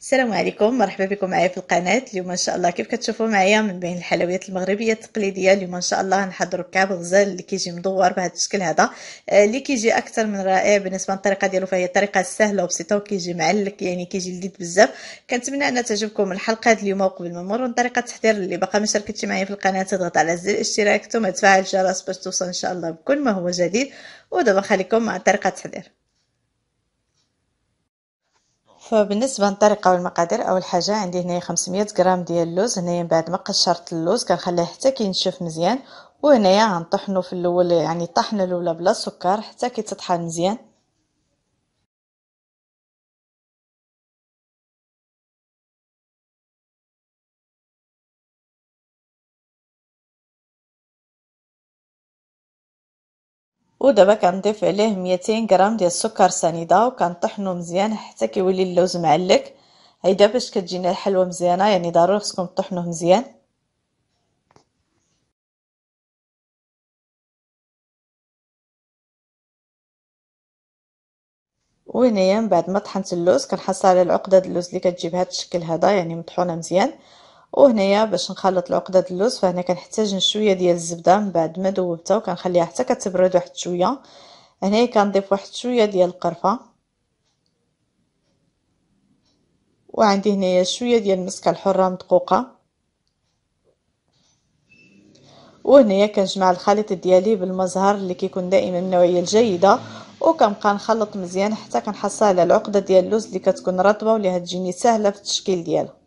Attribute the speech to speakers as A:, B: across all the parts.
A: السلام عليكم مرحبا بكم معايا في القناة اليوم ان شاء الله كيف كتشوفوا معايا من بين الحلويات المغربية التقليدية اليوم ان شاء الله نحضروا كعب غزال اللي كيجي مدور بهذا الشكل هذا آه، اللي كيجي اكثر من رائع بالنسبة للطريقة ديالو فهي طريقة سهلة وبسيطة وكيجي معلك يعني كيجي لذيذ بزاف كنتمنى ان تعجبكم الحلقة هذه اليوم وقبل ما نمروا طريقة التحضير اللي باقا ما شاركتش معايا في القناة تضغط على زر الاشتراك ثم تفعل الجرس باش توصل ان شاء الله بكل ما هو جديد ودابا خليكم مع طريقة التحضير فبالنسبة للطريقة والمقادير أول حاجة عندي هنايا 500 غرام ديال اللوز هنايا من بعد ما قشرت اللوز كنخليه حتى كينشف مزيان وهنايا غنطحنو في الاول يعني الطحنه الاولى بلا سكر حتى كيتطحن مزيان ودابا كنضيف عليه 200 غرام ديال السكر سنيده وكنطحنو مزيان حتى كيولي اللوز معلك هيدا باش كتجينا الحلوه مزيانه يعني ضروري خصكم تطحنوه مزيان وهنايا من بعد ما طحنت اللوز كنحصل على العقده د اللوز اللي كتجيب هذا الشكل هذا يعني مطحونه مزيان وهنايا باش نخلط العقدة ديال اللوز فهنا كنحتاج شويه ديال الزبده من بعد ما ذوبتها وكنخليها حتى كتبرد واحد شويه هنايا كنضيف واحد شويه ديال القرفه وعندي هنايا شويه ديال المسكه الحره مدقوقه وهنايا كنجمع الخليط ديالي بالمزهر اللي كيكون دائما النوعيه الجيده وكنبقى نخلط مزيان حتى كنحصل على العقده ديال اللوز اللي كتكون رطبه واللي هتجيني سهله في التشكيل ديالها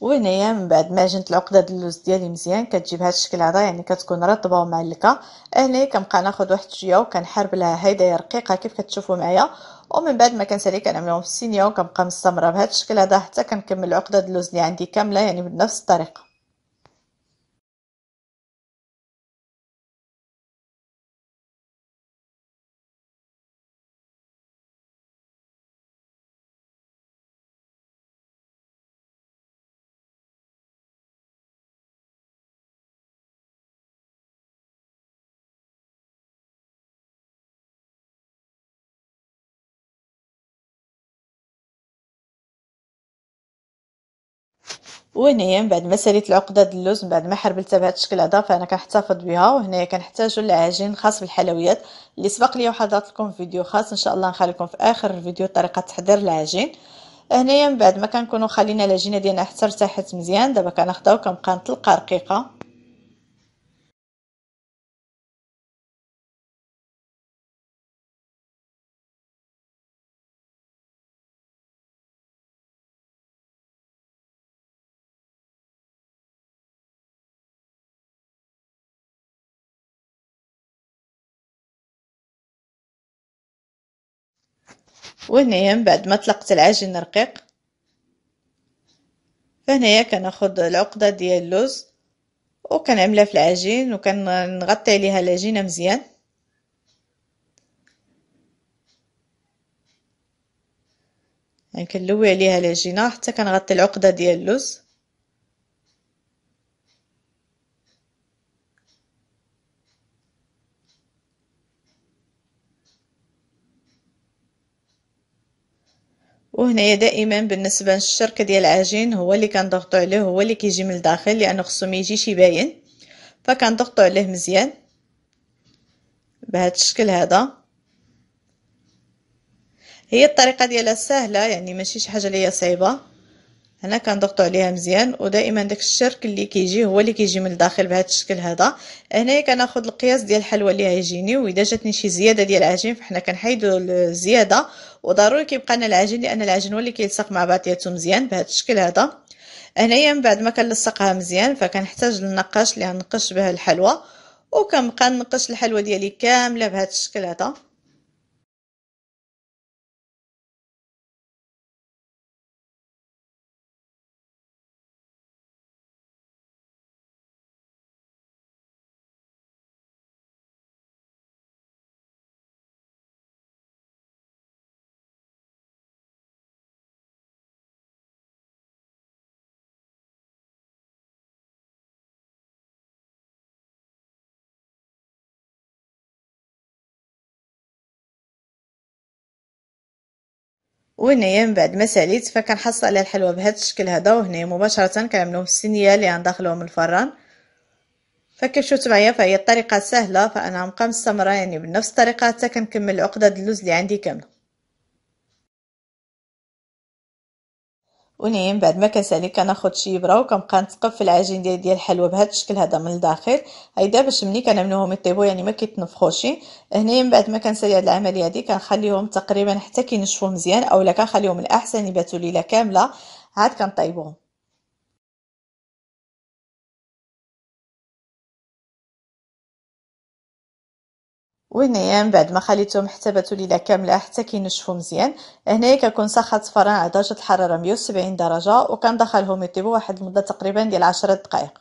A: وهنايا من بعد ما جنت العقده ديال اللوز ديالي مزيان كتجي هذا الشكل هذا يعني كتكون رطبه ومعلكه هنا كنبقى ناخذ واحد شويه وكنحرب لها هيدايا رقيقه كيف كتشوفوا معايا ومن بعد ما كنسالي كنعملهم في السينيه وكنبقى مستمره بهذا الشكل هذا حتى كنكمل العقده ديال اللوز اللي عندي كامله يعني بنفس الطريقه وهنايا من بعد ما ساليت العقده ديال اللوز من بعد ما حربلتها بهذا الشكل هذا فانا كنحتفظ بها وهنايا كنحتاجوا العجين الخاص بالحلويات اللي سبق لي وحضرت لكم فيديو خاص ان شاء الله لكم في اخر الفيديو طريقه تحضير العجين هنايا من بعد ما كنكونوا خلينا العجينه ديالنا حتى ارتاحت مزيان دابا كناخداو كنبقى نطلقها رقيقه وهنايا من بعد ما طلقت العجين رقيق فهنايا كناخد العقده ديال اللوز وكنعملها في العجين وكنغطي عليها العجينه مزيان يعني كنلوي عليها العجينه حتى كنغطي العقده ديال اللوز وهنايا دائما بالنسبه للشركه ديال العجين هو اللي كنضغطوا عليه هو اللي كيجي من الداخل لانه خصو شي باين فكان فكنضغطوا عليه مزيان بهذا الشكل هذا هي الطريقه ديالها سهله يعني ماشي شي حاجه اللي هي صعيبه هنا كنضغطوا عليها مزيان ودائما داك الشرك اللي كيجي هو اللي كيجي من الداخل بهذا الشكل هذا هنايا كناخذ القياس ديال الحلوى اللي هيجيني واذا جاتني شي زياده ديال العجين فحنا كنحيدو الزياده وضروري كيبقى لنا العجين لان العجين هو اللي كيلصق مع بعضياتو مزيان بهذا الشكل هذا هنايا من بعد ما كنلصقها مزيان فكنحتاج النقاش اللي غنقش به الحلوى وكنبقى نقش الحلوى ديالي كامله بهذا الشكل هذا وهنايا من بعد ما ساليت فكنحصل على الحلوه بهذا الشكل هذا وهنا مباشره في الصينية اللي غندخلوهم الفران فكتشوت معايا فهي الطريقه سهله فانا غنبقى مستمره يعني بنفس الطريقه حتى كنكمل العقده د اللوز اللي عندي كامله ونين بعد ما كنسالي كناخد شي ابره وكنبقى نثقب في العجين ديال ديال الحلوى بهذا الشكل هذا من الداخل هيدا باش ملي كنعملوهم يطيبوا يعني ما كيتنفخوش هنا من بعد ما كنسالي هاد العمليه هادي كنخليهم تقريبا حتى كينشفوا مزيان اولا كنخليهم الاحسن يباتوا ليله كامله عاد كنطيبوهم وهنايا من بعد ما خليتهم حتى باتوا ليله كامله حتى كينشفوا مزيان هنايا كنكون سخنت فرن على درجه الحراره 170 درجه وكندخلهم يطيبوا واحد المده تقريبا ديال 10 دقائق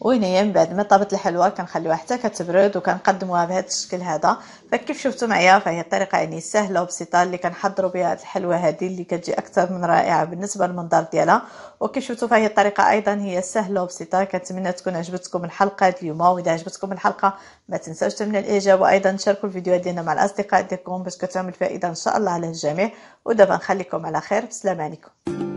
A: وهنايا من بعد ما طابت الحلوى كنخليوها حتى كتبرد وكنقدموها بهذا الشكل هذا فكيف شفتوا معايا فهي الطريقه يعني سهله وبسيطه اللي كنحضروا بها هذه الحلوى هذه اللي كتجي اكثر من رائعه بالنسبه للمنظر ديالها وكيف شفتوا فهي الطريقه ايضا هي سهله وبسيطه كنتمنى تكون عجبتكم الحلقه اليوم واذا عجبتكم الحلقه ما تنساوش تمنى الاعجاب وايضا شاركوا الفيديوهات ديالنا مع الاصدقاء ديالكم باش كتعمل فائده ان شاء الله على الجميع ودابا نخليكم على خير بسلام عليكم